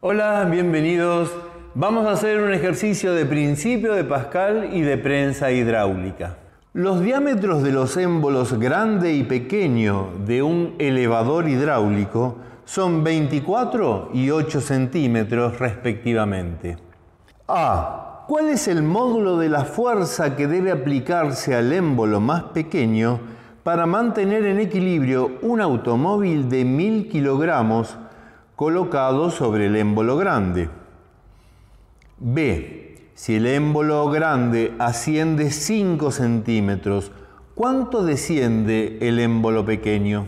Hola, bienvenidos. Vamos a hacer un ejercicio de principio de Pascal y de prensa hidráulica. Los diámetros de los émbolos grande y pequeño de un elevador hidráulico son 24 y 8 centímetros respectivamente. A. ¿Cuál es el módulo de la fuerza que debe aplicarse al émbolo más pequeño para mantener en equilibrio un automóvil de 1000 kilogramos colocado sobre el émbolo grande. B. Si el émbolo grande asciende 5 centímetros, ¿cuánto desciende el émbolo pequeño?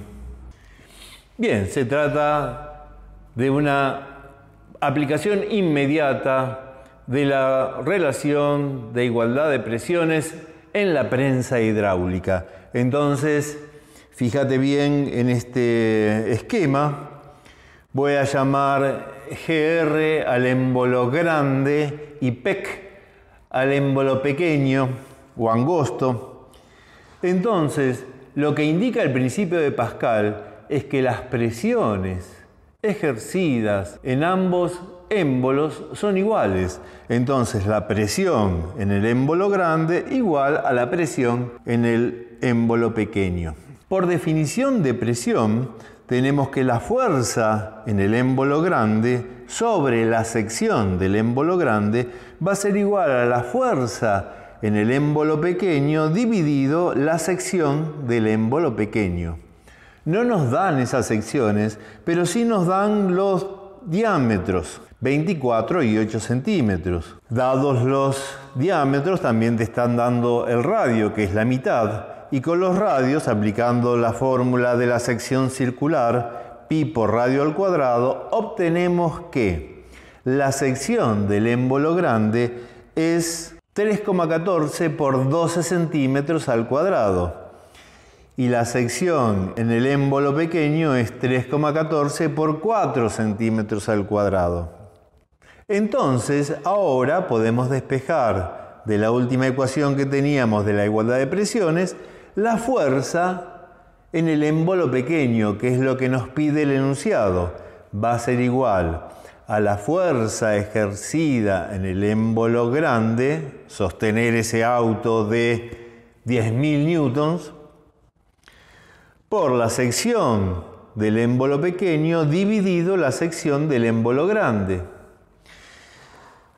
Bien, se trata de una aplicación inmediata de la relación de igualdad de presiones en la prensa hidráulica. Entonces, fíjate bien en este esquema Voy a llamar GR al émbolo grande y PEC al émbolo pequeño o angosto. Entonces, lo que indica el principio de Pascal es que las presiones ejercidas en ambos émbolos son iguales. Entonces la presión en el émbolo grande igual a la presión en el émbolo pequeño. Por definición de presión, tenemos que la fuerza en el émbolo grande sobre la sección del émbolo grande va a ser igual a la fuerza en el émbolo pequeño dividido la sección del émbolo pequeño. No nos dan esas secciones, pero sí nos dan los diámetros, 24 y 8 centímetros. Dados los diámetros, también te están dando el radio, que es la mitad y con los radios aplicando la fórmula de la sección circular pi por radio al cuadrado obtenemos que la sección del émbolo grande es 3,14 por 12 centímetros al cuadrado y la sección en el émbolo pequeño es 3,14 por 4 centímetros al cuadrado. Entonces ahora podemos despejar de la última ecuación que teníamos de la igualdad de presiones la fuerza en el émbolo pequeño, que es lo que nos pide el enunciado, va a ser igual a la fuerza ejercida en el émbolo grande, sostener ese auto de 10.000 newtons, por la sección del émbolo pequeño dividido la sección del émbolo grande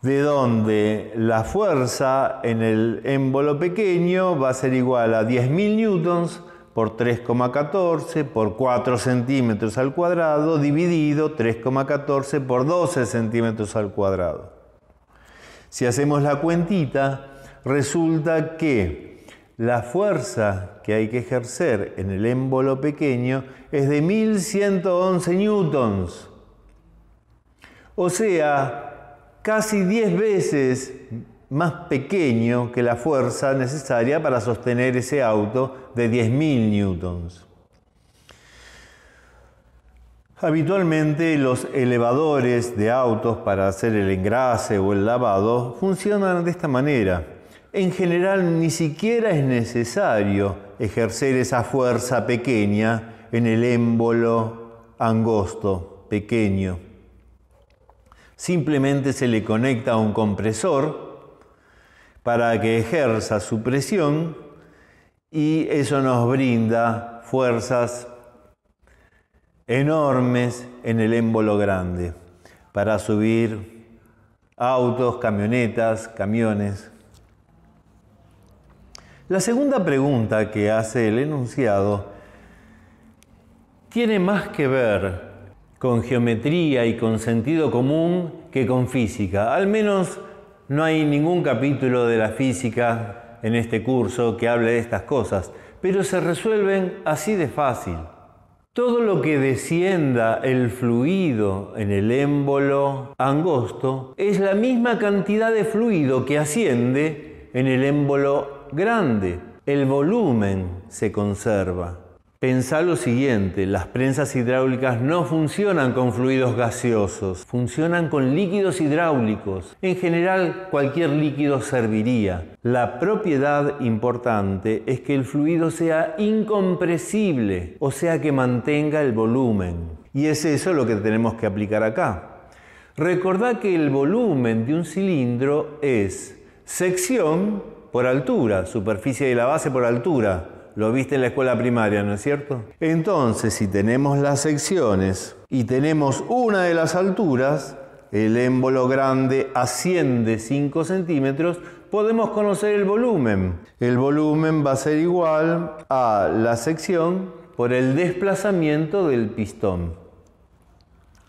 de donde la fuerza en el émbolo pequeño va a ser igual a 10.000 newtons por 3,14 por 4 centímetros al cuadrado dividido 3,14 por 12 centímetros al cuadrado. Si hacemos la cuentita, resulta que la fuerza que hay que ejercer en el émbolo pequeño es de 1111 newtons. O sea, casi 10 veces más pequeño que la fuerza necesaria para sostener ese auto de 10.000 newtons. Habitualmente los elevadores de autos para hacer el engrase o el lavado funcionan de esta manera. En general ni siquiera es necesario ejercer esa fuerza pequeña en el émbolo angosto, pequeño. Simplemente se le conecta a un compresor para que ejerza su presión y eso nos brinda fuerzas enormes en el émbolo grande para subir autos, camionetas, camiones. La segunda pregunta que hace el enunciado tiene más que ver con geometría y con sentido común que con física. Al menos no hay ningún capítulo de la física en este curso que hable de estas cosas, pero se resuelven así de fácil. Todo lo que descienda el fluido en el émbolo angosto es la misma cantidad de fluido que asciende en el émbolo grande. El volumen se conserva. Pensá lo siguiente, las prensas hidráulicas no funcionan con fluidos gaseosos, funcionan con líquidos hidráulicos. En general, cualquier líquido serviría. La propiedad importante es que el fluido sea incompresible, o sea que mantenga el volumen. Y es eso lo que tenemos que aplicar acá. Recordá que el volumen de un cilindro es sección por altura, superficie de la base por altura lo viste en la escuela primaria, ¿no es cierto? Entonces, si tenemos las secciones y tenemos una de las alturas, el émbolo grande asciende 5 centímetros, podemos conocer el volumen. El volumen va a ser igual a la sección por el desplazamiento del pistón.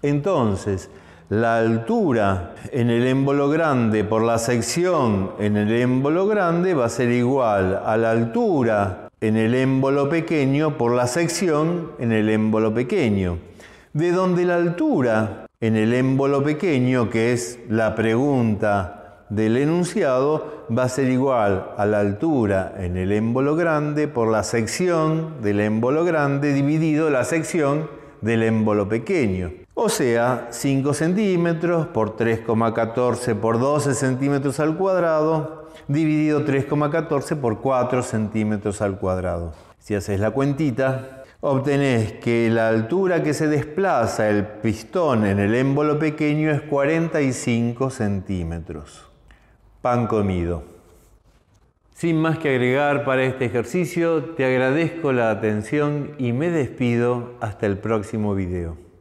Entonces, la altura en el émbolo grande por la sección en el émbolo grande va a ser igual a la altura en el émbolo pequeño por la sección en el émbolo pequeño, de donde la altura en el émbolo pequeño, que es la pregunta del enunciado, va a ser igual a la altura en el émbolo grande por la sección del émbolo grande dividido la sección del émbolo pequeño o sea, 5 centímetros por 3,14 por 12 centímetros al cuadrado, dividido 3,14 por 4 centímetros al cuadrado. Si haces la cuentita, obtenés que la altura que se desplaza el pistón en el émbolo pequeño es 45 centímetros. Pan comido. Sin más que agregar para este ejercicio, te agradezco la atención y me despido hasta el próximo video.